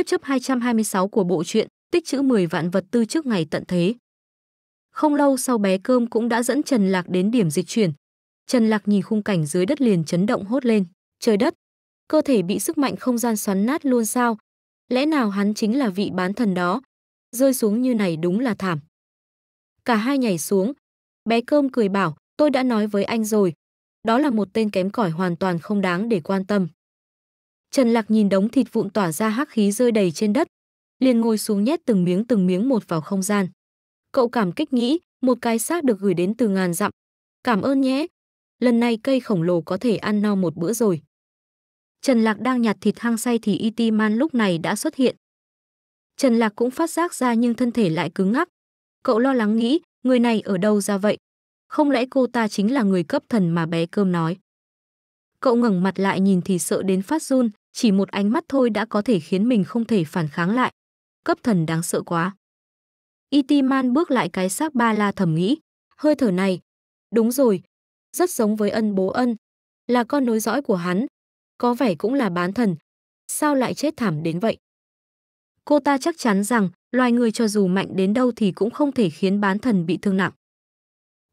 Tiếp chấp 226 của bộ truyện, tích chữ 10 vạn vật tư trước ngày tận thế. Không lâu sau bé cơm cũng đã dẫn Trần Lạc đến điểm dịch chuyển. Trần Lạc nhìn khung cảnh dưới đất liền chấn động hốt lên. Trời đất! Cơ thể bị sức mạnh không gian xoắn nát luôn sao? Lẽ nào hắn chính là vị bán thần đó? Rơi xuống như này đúng là thảm. Cả hai nhảy xuống. Bé cơm cười bảo, tôi đã nói với anh rồi. Đó là một tên kém cỏi hoàn toàn không đáng để quan tâm. Trần Lạc nhìn đống thịt vụn tỏa ra hắc khí rơi đầy trên đất, liền ngồi xuống nhét từng miếng từng miếng một vào không gian. Cậu cảm kích nghĩ, một cái xác được gửi đến từ ngàn dặm. Cảm ơn nhé. Lần này cây khổng lồ có thể ăn no một bữa rồi. Trần Lạc đang nhặt thịt hang say thì e Man lúc này đã xuất hiện. Trần Lạc cũng phát giác ra nhưng thân thể lại cứng ngắc. Cậu lo lắng nghĩ, người này ở đâu ra vậy? Không lẽ cô ta chính là người cấp thần mà bé cơm nói? Cậu ngẩng mặt lại nhìn thì sợ đến phát run, chỉ một ánh mắt thôi đã có thể khiến mình không thể phản kháng lại. Cấp thần đáng sợ quá. Itiman bước lại cái xác ba la thầm nghĩ. Hơi thở này. Đúng rồi. Rất giống với ân bố ân. Là con nối dõi của hắn. Có vẻ cũng là bán thần. Sao lại chết thảm đến vậy? Cô ta chắc chắn rằng loài người cho dù mạnh đến đâu thì cũng không thể khiến bán thần bị thương nặng.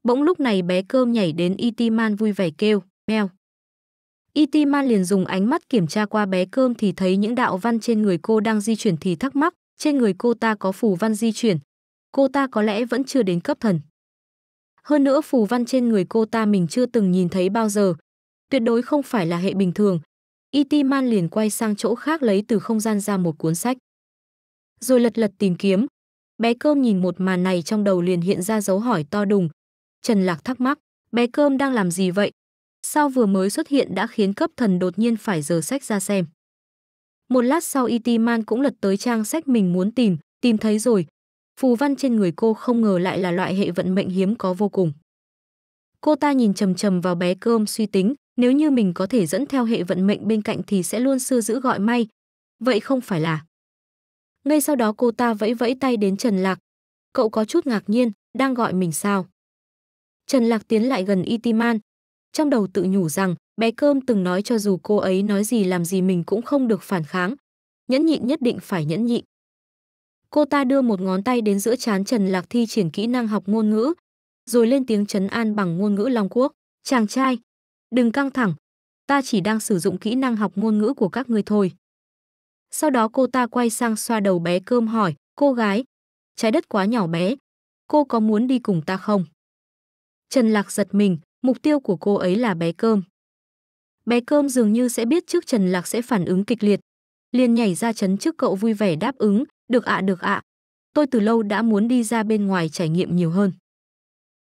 Bỗng lúc này bé cơm nhảy đến Itiman vui vẻ kêu, meo. Itiman liền dùng ánh mắt kiểm tra qua bé cơm thì thấy những đạo văn trên người cô đang di chuyển thì thắc mắc, trên người cô ta có phù văn di chuyển. Cô ta có lẽ vẫn chưa đến cấp thần. Hơn nữa phù văn trên người cô ta mình chưa từng nhìn thấy bao giờ. Tuyệt đối không phải là hệ bình thường. Itiman liền quay sang chỗ khác lấy từ không gian ra một cuốn sách. Rồi lật lật tìm kiếm. Bé cơm nhìn một màn này trong đầu liền hiện ra dấu hỏi to đùng. Trần Lạc thắc mắc, bé cơm đang làm gì vậy? sao vừa mới xuất hiện đã khiến cấp thần đột nhiên phải giờ sách ra xem. Một lát sau itiman cũng lật tới trang sách mình muốn tìm, tìm thấy rồi. Phù văn trên người cô không ngờ lại là loại hệ vận mệnh hiếm có vô cùng. Cô ta nhìn chầm chầm vào bé cơm suy tính, nếu như mình có thể dẫn theo hệ vận mệnh bên cạnh thì sẽ luôn sư giữ gọi may. Vậy không phải là... Ngay sau đó cô ta vẫy vẫy tay đến Trần Lạc. Cậu có chút ngạc nhiên, đang gọi mình sao? Trần Lạc tiến lại gần Itiman, trong đầu tự nhủ rằng bé cơm từng nói cho dù cô ấy nói gì làm gì mình cũng không được phản kháng. Nhẫn nhịn nhất định phải nhẫn nhịn. Cô ta đưa một ngón tay đến giữa chán Trần Lạc thi triển kỹ năng học ngôn ngữ, rồi lên tiếng trấn an bằng ngôn ngữ Long Quốc. Chàng trai, đừng căng thẳng, ta chỉ đang sử dụng kỹ năng học ngôn ngữ của các ngươi thôi. Sau đó cô ta quay sang xoa đầu bé cơm hỏi, cô gái, trái đất quá nhỏ bé, cô có muốn đi cùng ta không? Trần Lạc giật mình, mục tiêu của cô ấy là bé cơm. Bé cơm dường như sẽ biết trước Trần Lạc sẽ phản ứng kịch liệt. liền nhảy ra chấn trước cậu vui vẻ đáp ứng, được ạ được ạ. Tôi từ lâu đã muốn đi ra bên ngoài trải nghiệm nhiều hơn.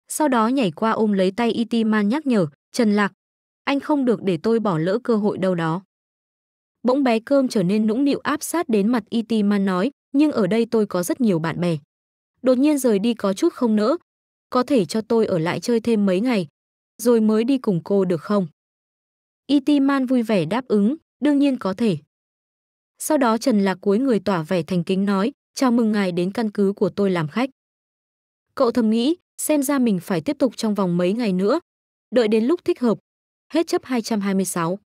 Sau đó nhảy qua ôm lấy tay T Man nhắc nhở, Trần Lạc, anh không được để tôi bỏ lỡ cơ hội đâu đó. Bỗng bé cơm trở nên nũng nịu áp sát đến mặt T Man nói, nhưng ở đây tôi có rất nhiều bạn bè. Đột nhiên rời đi có chút không nỡ, có thể cho tôi ở lại chơi thêm mấy ngày, rồi mới đi cùng cô được không? Itiman vui vẻ đáp ứng, đương nhiên có thể. Sau đó Trần Lạc cuối người tỏa vẻ thành kính nói, chào mừng ngài đến căn cứ của tôi làm khách. Cậu thầm nghĩ, xem ra mình phải tiếp tục trong vòng mấy ngày nữa. Đợi đến lúc thích hợp. Hết chấp 226.